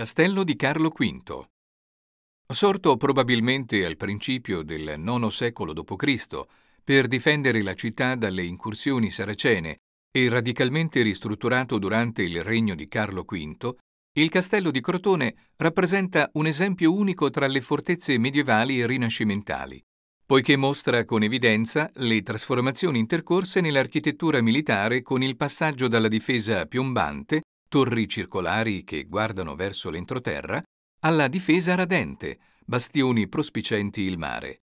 Castello di Carlo V Sorto probabilmente al principio del IX secolo d.C., per difendere la città dalle incursioni saracene e radicalmente ristrutturato durante il regno di Carlo V, il castello di Crotone rappresenta un esempio unico tra le fortezze medievali e rinascimentali, poiché mostra con evidenza le trasformazioni intercorse nell'architettura militare con il passaggio dalla difesa piombante torri circolari che guardano verso l'entroterra, alla difesa radente, bastioni prospicenti il mare.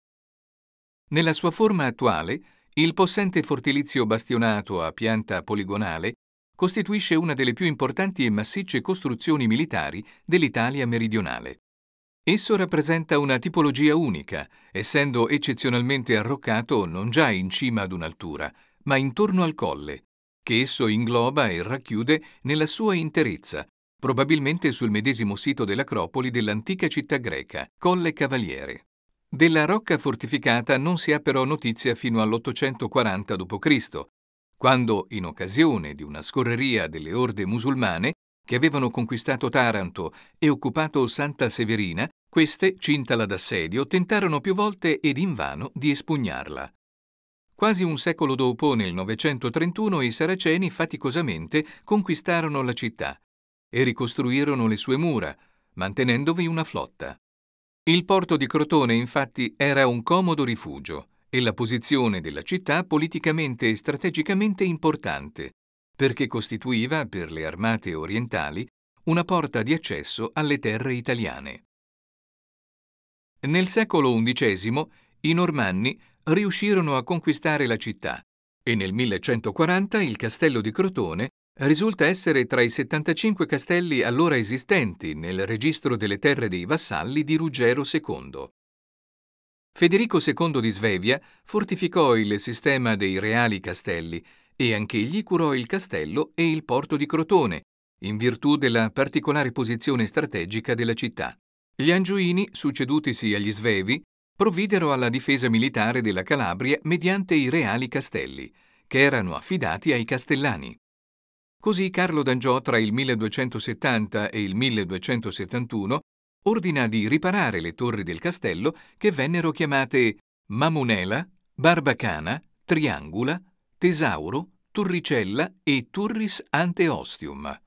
Nella sua forma attuale, il possente fortilizio bastionato a pianta poligonale costituisce una delle più importanti e massicce costruzioni militari dell'Italia meridionale. Esso rappresenta una tipologia unica, essendo eccezionalmente arroccato non già in cima ad un'altura, ma intorno al colle, che esso ingloba e racchiude nella sua interezza, probabilmente sul medesimo sito dell'acropoli dell'antica città greca, Colle Cavaliere. Della rocca fortificata non si ha però notizia fino all'840 d.C., quando, in occasione di una scorreria delle orde musulmane che avevano conquistato Taranto e occupato Santa Severina, queste, cintala d'assedio, tentarono più volte ed invano di espugnarla. Quasi un secolo dopo, nel 931, i saraceni faticosamente conquistarono la città e ricostruirono le sue mura, mantenendovi una flotta. Il porto di Crotone, infatti, era un comodo rifugio e la posizione della città politicamente e strategicamente importante, perché costituiva, per le armate orientali, una porta di accesso alle terre italiane. Nel secolo XI i Normanni riuscirono a conquistare la città e nel 1140 il castello di Crotone risulta essere tra i 75 castelli allora esistenti nel registro delle terre dei vassalli di Ruggero II. Federico II di Svevia fortificò il sistema dei reali castelli e anch'egli curò il castello e il porto di Crotone, in virtù della particolare posizione strategica della città. Gli Angioini, succedutisi agli Svevi, provvidero alla difesa militare della Calabria mediante i reali castelli, che erano affidati ai castellani. Così Carlo d'Angiò tra il 1270 e il 1271 ordina di riparare le torri del castello che vennero chiamate Mamunela, Barbacana, Triangula, Tesauro, Turricella e Turris Anteostium.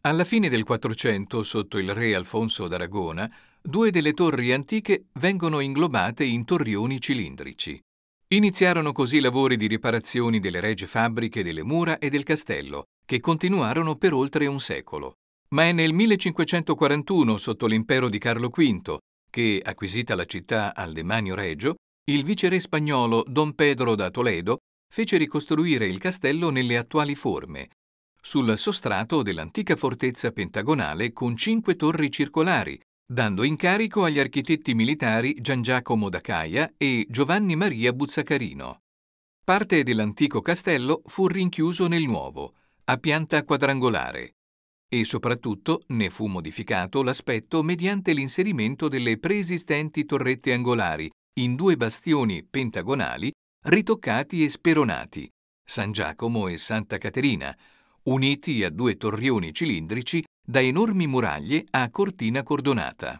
Alla fine del 400, sotto il re Alfonso d'Aragona, due delle torri antiche vengono inglobate in torrioni cilindrici. Iniziarono così lavori di riparazioni delle regge fabbriche delle mura e del castello, che continuarono per oltre un secolo. Ma è nel 1541, sotto l'impero di Carlo V, che, acquisita la città al demanio regio, il viceré spagnolo Don Pedro da Toledo fece ricostruire il castello nelle attuali forme, sul sostrato dell'antica fortezza pentagonale con cinque torri circolari, dando incarico agli architetti militari Gian Giacomo da Caia e Giovanni Maria Buzzacarino. Parte dell'antico castello fu rinchiuso nel nuovo, a pianta quadrangolare, e soprattutto ne fu modificato l'aspetto mediante l'inserimento delle preesistenti torrette angolari in due bastioni pentagonali ritoccati e speronati, San Giacomo e Santa Caterina, uniti a due torrioni cilindrici da enormi muraglie a cortina cordonata.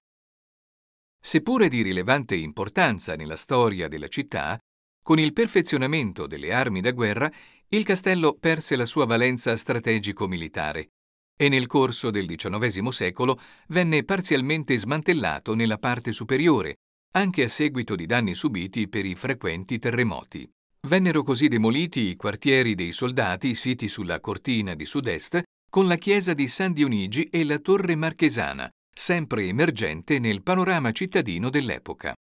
Seppure di rilevante importanza nella storia della città, con il perfezionamento delle armi da guerra, il castello perse la sua valenza strategico-militare e nel corso del XIX secolo venne parzialmente smantellato nella parte superiore, anche a seguito di danni subiti per i frequenti terremoti. Vennero così demoliti i quartieri dei soldati siti sulla cortina di sud-est con la chiesa di San Dionigi e la torre marchesana, sempre emergente nel panorama cittadino dell'epoca.